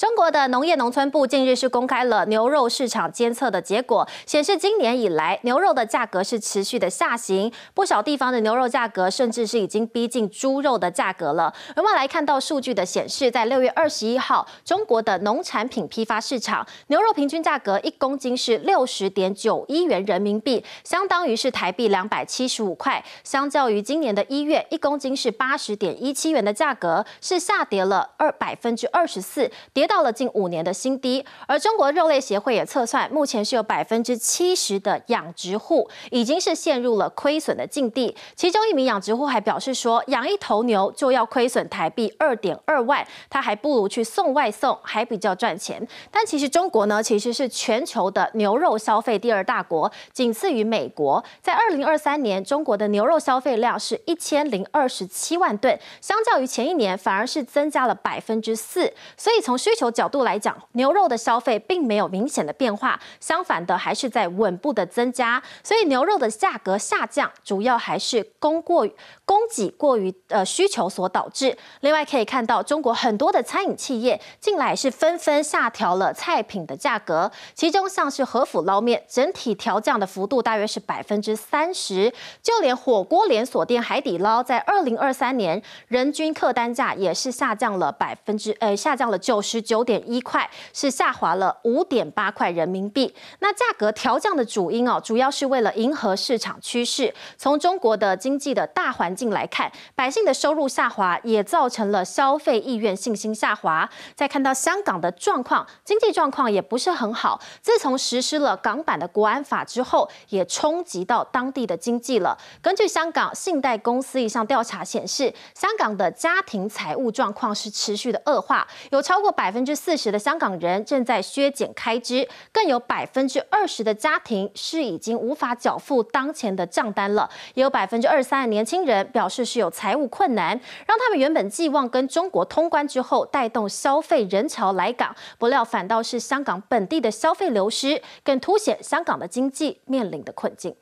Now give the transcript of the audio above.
中国的农业农村部近日是公开了牛肉市场监测的结果，显示今年以来牛肉的价格是持续的下行，不少地方的牛肉价格甚至是已经逼近猪肉的价格了。我们来看到数据的显示，在六月二十一号，中国的农产品批发市场牛肉平均价格一公斤是六十点九一元人民币，相当于是台币两百七十五块。相较于今年的一月，一公斤是八十点一七元的价格，是下跌了二百分之二十四跌。到了近五年的新低，而中国肉类协会也测算，目前是有百分之七十的养殖户已经是陷入了亏损的境地。其中一名养殖户还表示说，养一头牛就要亏损台币二点二万，他还不如去送外送，还比较赚钱。但其实中国呢，其实是全球的牛肉消费第二大国，仅次于美国。在二零二三年，中国的牛肉消费量是一千零二十七万吨，相较于前一年反而是增加了百分之四。所以从需求角度来讲，牛肉的消费并没有明显的变化，相反的还是在稳步的增加，所以牛肉的价格下降，主要还是供过供给过于呃需求所导致。另外可以看到，中国很多的餐饮企业近来是纷纷下调了菜品的价格，其中像是和府捞面整体调降的幅度大约是百分之三十，就连火锅连锁店海底捞在二零二三年人均客单价也是下降了百分之呃下降了九十。九点一块是下滑了五点八块人民币。那价格调降的主因哦，主要是为了迎合市场趋势。从中国的经济的大环境来看，百姓的收入下滑也造成了消费意愿信心下滑。再看到香港的状况，经济状况也不是很好。自从实施了港版的国安法之后，也冲击到当地的经济了。根据香港信贷公司一项调查显示，香港的家庭财务状况是持续的恶化，有超过百分。百分之四十的香港人正在削减开支，更有百分之二十的家庭是已经无法缴付当前的账单了。也有百分之二十三的年轻人表示是有财务困难，让他们原本寄望跟中国通关之后带动消费人潮来港，不料反倒是香港本地的消费流失，更凸显香港的经济面临的困境。